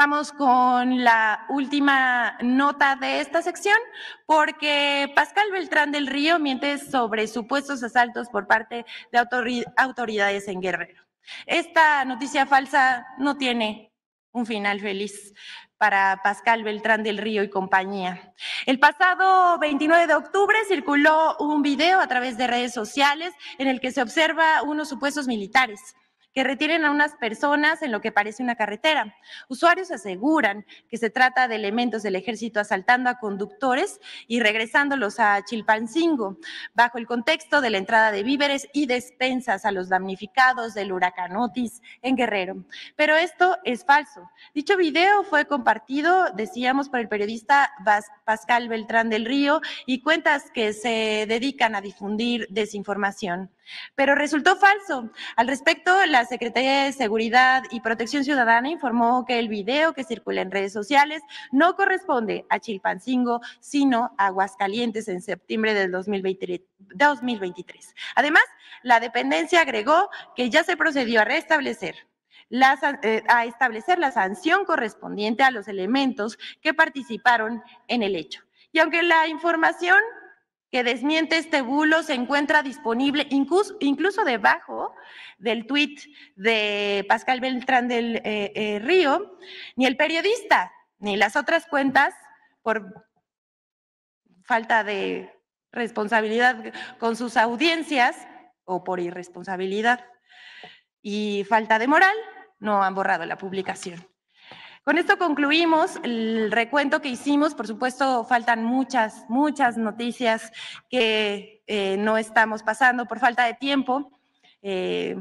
Vamos con la última nota de esta sección, porque Pascal Beltrán del Río miente sobre supuestos asaltos por parte de autoridades en Guerrero. Esta noticia falsa no tiene un final feliz para Pascal Beltrán del Río y compañía. El pasado 29 de octubre circuló un video a través de redes sociales en el que se observa unos supuestos militares retiren a unas personas en lo que parece una carretera. Usuarios aseguran que se trata de elementos del ejército asaltando a conductores y regresándolos a Chilpancingo, bajo el contexto de la entrada de víveres y despensas a los damnificados del huracán Otis en Guerrero. Pero esto es falso. Dicho video fue compartido, decíamos, por el periodista Pascal Beltrán del Río y cuentas que se dedican a difundir desinformación. Pero resultó falso. Al respecto, las Secretaría de Seguridad y Protección Ciudadana informó que el video que circula en redes sociales no corresponde a Chilpancingo, sino a Aguascalientes en septiembre del 2023. Además, la dependencia agregó que ya se procedió a restablecer la eh, a establecer la sanción correspondiente a los elementos que participaron en el hecho. Y aunque la información que desmiente este bulo se encuentra disponible incluso, debajo del tuit de Pascal Beltrán del eh, eh, Río, ni el periodista ni las otras cuentas, por falta de responsabilidad con sus audiencias o por irresponsabilidad y falta de moral, no han borrado la publicación. Con esto concluimos el recuento que hicimos. Por supuesto, faltan muchas, muchas noticias que eh, no estamos pasando por falta de tiempo. Eh,